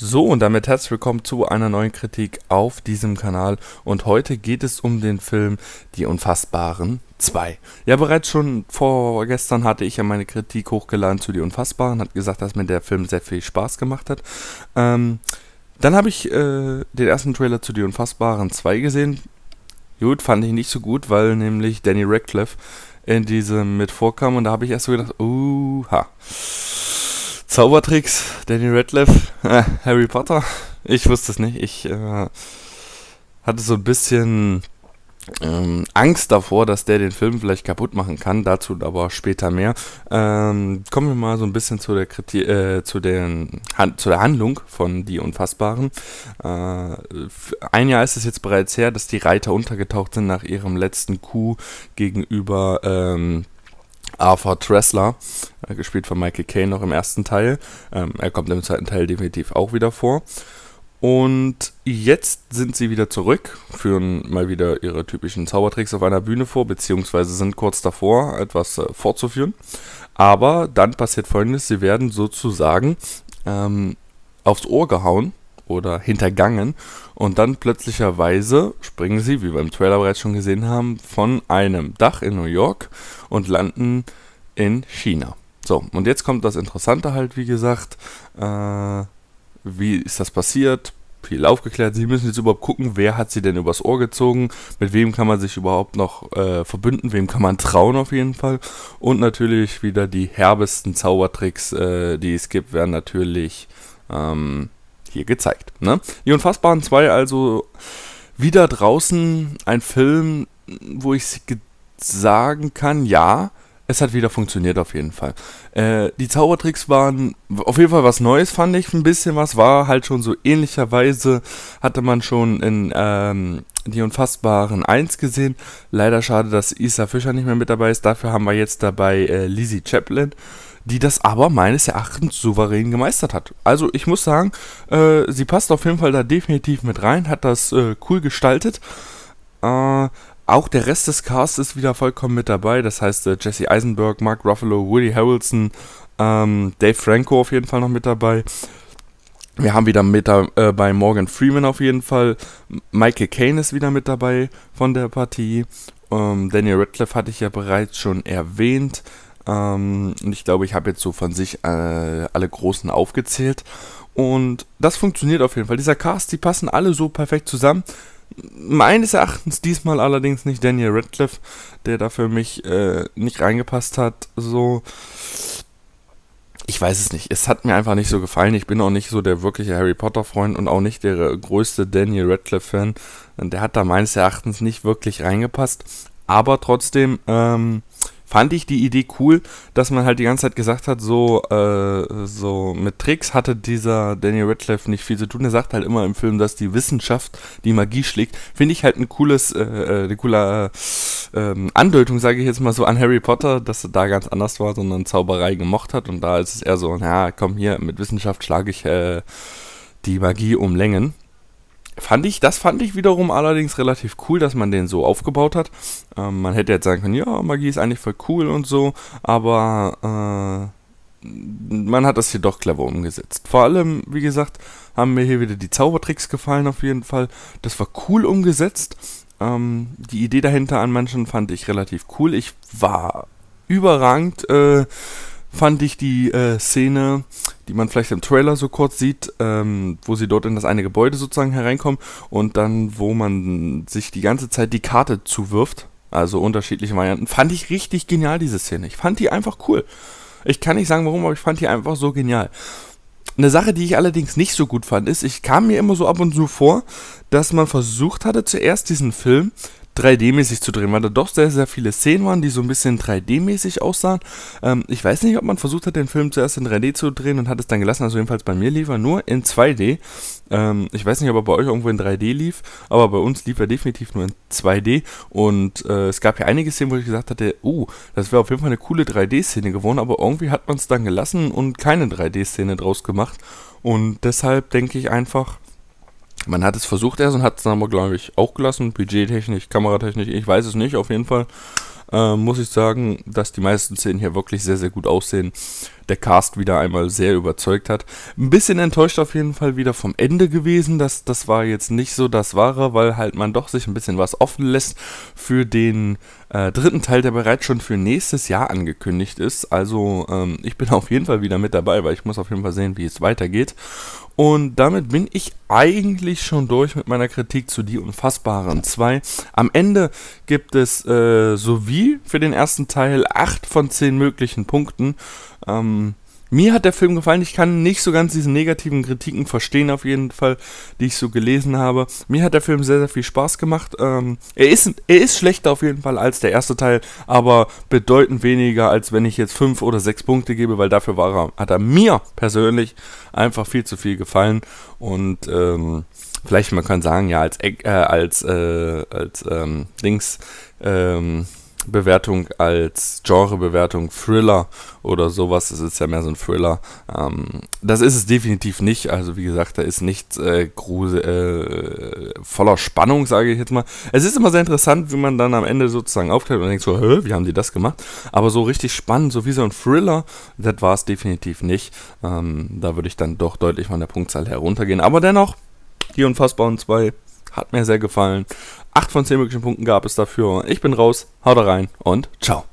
So und damit herzlich willkommen zu einer neuen Kritik auf diesem Kanal und heute geht es um den Film Die Unfassbaren 2. Ja, bereits schon vorgestern hatte ich ja meine Kritik hochgeladen zu Die Unfassbaren, hat gesagt, dass mir der Film sehr viel Spaß gemacht hat. Ähm, dann habe ich äh, den ersten Trailer zu Die Unfassbaren 2 gesehen. Gut, fand ich nicht so gut, weil nämlich Danny Radcliffe in diesem mit vorkam und da habe ich erst so gedacht, uh, ha. Zaubertricks, Danny Radcliffe, äh, Harry Potter. Ich wusste es nicht. Ich äh, hatte so ein bisschen ähm, Angst davor, dass der den Film vielleicht kaputt machen kann. Dazu aber später mehr. Ähm, kommen wir mal so ein bisschen zu der, Kriti äh, zu den Han zu der Handlung von Die Unfassbaren. Äh, ein Jahr ist es jetzt bereits her, dass die Reiter untergetaucht sind nach ihrem letzten Coup gegenüber. Ähm, Arthur Tressler, äh, gespielt von Michael Caine noch im ersten Teil. Ähm, er kommt im zweiten Teil definitiv auch wieder vor. Und jetzt sind sie wieder zurück, führen mal wieder ihre typischen Zaubertricks auf einer Bühne vor, beziehungsweise sind kurz davor, etwas äh, fortzuführen. Aber dann passiert folgendes: Sie werden sozusagen ähm, aufs Ohr gehauen oder hintergangen. Und dann plötzlicherweise springen sie, wie wir im Trailer bereits schon gesehen haben, von einem Dach in New York und landen in China. So, und jetzt kommt das Interessante halt, wie gesagt. Äh, wie ist das passiert? viel aufgeklärt. Sie müssen jetzt überhaupt gucken, wer hat sie denn übers Ohr gezogen, mit wem kann man sich überhaupt noch äh, verbünden, wem kann man trauen auf jeden Fall. Und natürlich wieder die herbesten Zaubertricks, äh, die es gibt, werden natürlich ähm, hier gezeigt. Ne? Die Unfassbaren 2 also wieder draußen, ein Film, wo ich sagen kann, ja, es hat wieder funktioniert auf jeden Fall. Äh, die Zaubertricks waren auf jeden Fall was Neues, fand ich. Ein bisschen was war halt schon so ähnlicherweise, hatte man schon in ähm, Die Unfassbaren 1 gesehen. Leider schade, dass Isa Fischer nicht mehr mit dabei ist. Dafür haben wir jetzt dabei äh, Lizzie Chaplin die das aber meines Erachtens souverän gemeistert hat. Also ich muss sagen, äh, sie passt auf jeden Fall da definitiv mit rein, hat das äh, cool gestaltet. Äh, auch der Rest des Casts ist wieder vollkommen mit dabei. Das heißt, äh, Jesse Eisenberg, Mark Ruffalo, Woody Harrelson, ähm, Dave Franco auf jeden Fall noch mit dabei. Wir haben wieder mit äh, bei Morgan Freeman auf jeden Fall. Michael Caine ist wieder mit dabei von der Partie. Ähm, Daniel Radcliffe hatte ich ja bereits schon erwähnt. Ähm, und ich glaube, ich habe jetzt so von sich äh, alle großen aufgezählt. Und das funktioniert auf jeden Fall. Dieser Cast, die passen alle so perfekt zusammen. Meines Erachtens diesmal allerdings nicht Daniel Radcliffe, der da für mich äh, nicht reingepasst hat. So, ich weiß es nicht. Es hat mir einfach nicht so gefallen. Ich bin auch nicht so der wirkliche Harry Potter-Freund und auch nicht der größte Daniel Radcliffe-Fan. Der hat da meines Erachtens nicht wirklich reingepasst. Aber trotzdem, ähm, fand ich die Idee cool, dass man halt die ganze Zeit gesagt hat, so, äh, so mit Tricks hatte dieser Daniel Radcliffe nicht viel zu tun. Er sagt halt immer im Film, dass die Wissenschaft die Magie schlägt. Finde ich halt ein cooles, äh, äh eine coole äh, ähm, Andeutung, sage ich jetzt mal so, an Harry Potter, dass er da ganz anders war, sondern Zauberei gemocht hat. Und da ist es eher so, naja, komm hier, mit Wissenschaft schlage ich äh, die Magie um Längen fand ich, das fand ich wiederum allerdings relativ cool, dass man den so aufgebaut hat. Ähm, man hätte jetzt sagen können, ja, Magie ist eigentlich voll cool und so, aber äh, man hat das hier doch clever umgesetzt. Vor allem, wie gesagt, haben mir hier wieder die Zaubertricks gefallen auf jeden Fall. Das war cool umgesetzt. Ähm, die Idee dahinter an manchen fand ich relativ cool. Ich war überragend äh, fand ich die äh, Szene, die man vielleicht im Trailer so kurz sieht, ähm, wo sie dort in das eine Gebäude sozusagen hereinkommen und dann, wo man sich die ganze Zeit die Karte zuwirft, also unterschiedliche Varianten, fand ich richtig genial, diese Szene. Ich fand die einfach cool. Ich kann nicht sagen warum, aber ich fand die einfach so genial. Eine Sache, die ich allerdings nicht so gut fand, ist, ich kam mir immer so ab und zu vor, dass man versucht hatte, zuerst diesen Film 3D-mäßig zu drehen, weil da doch sehr, sehr viele Szenen waren, die so ein bisschen 3D-mäßig aussahen. Ähm, ich weiß nicht, ob man versucht hat, den Film zuerst in 3D zu drehen und hat es dann gelassen. Also jedenfalls bei mir lief er nur in 2D. Ähm, ich weiß nicht, ob er bei euch irgendwo in 3D lief, aber bei uns lief er definitiv nur in 2D. Und äh, es gab ja einige Szenen, wo ich gesagt hatte, uh, das wäre auf jeden Fall eine coole 3D-Szene geworden, aber irgendwie hat man es dann gelassen und keine 3D-Szene draus gemacht. Und deshalb denke ich einfach, man hat es versucht erst und hat es dann aber, glaube ich, auch gelassen. Budgettechnisch, kameratechnisch, ich weiß es nicht. Auf jeden Fall äh, muss ich sagen, dass die meisten Szenen hier wirklich sehr, sehr gut aussehen. Der Cast wieder einmal sehr überzeugt hat. Ein bisschen enttäuscht auf jeden Fall wieder vom Ende gewesen. Das, das war jetzt nicht so das Wahre, weil halt man doch sich ein bisschen was offen lässt für den äh, dritten Teil, der bereits schon für nächstes Jahr angekündigt ist. Also ähm, ich bin auf jeden Fall wieder mit dabei, weil ich muss auf jeden Fall sehen, wie es weitergeht. Und damit bin ich eigentlich schon durch mit meiner Kritik zu Die Unfassbaren 2. Am Ende gibt es äh, sowie für den ersten Teil 8 von 10 möglichen Punkten. Ähm, mir hat der Film gefallen. Ich kann nicht so ganz diese negativen Kritiken verstehen, auf jeden Fall, die ich so gelesen habe. Mir hat der Film sehr, sehr viel Spaß gemacht. Ähm, er, ist, er ist schlechter auf jeden Fall als der erste Teil, aber bedeutend weniger, als wenn ich jetzt 5 oder 6 Punkte gebe, weil dafür war er, hat er mir persönlich einfach viel zu viel gefallen. Und ähm, vielleicht man kann sagen, ja, als, äh, als, äh, als ähm, Dings. Ähm, Bewertung als Genrebewertung, Thriller oder sowas. Es ist ja mehr so ein Thriller. Ähm, das ist es definitiv nicht. Also wie gesagt, da ist nichts äh, äh, voller Spannung, sage ich jetzt mal. Es ist immer sehr interessant, wie man dann am Ende sozusagen aufklärt und denkt so, Hö, wie haben die das gemacht? Aber so richtig spannend, so wie so ein Thriller, das war es definitiv nicht. Ähm, da würde ich dann doch deutlich von der Punktzahl heruntergehen. Aber dennoch, die unfassbaren zwei hat mir sehr gefallen. 8 von 10 möglichen Punkten gab es dafür. Ich bin raus, haut rein und ciao.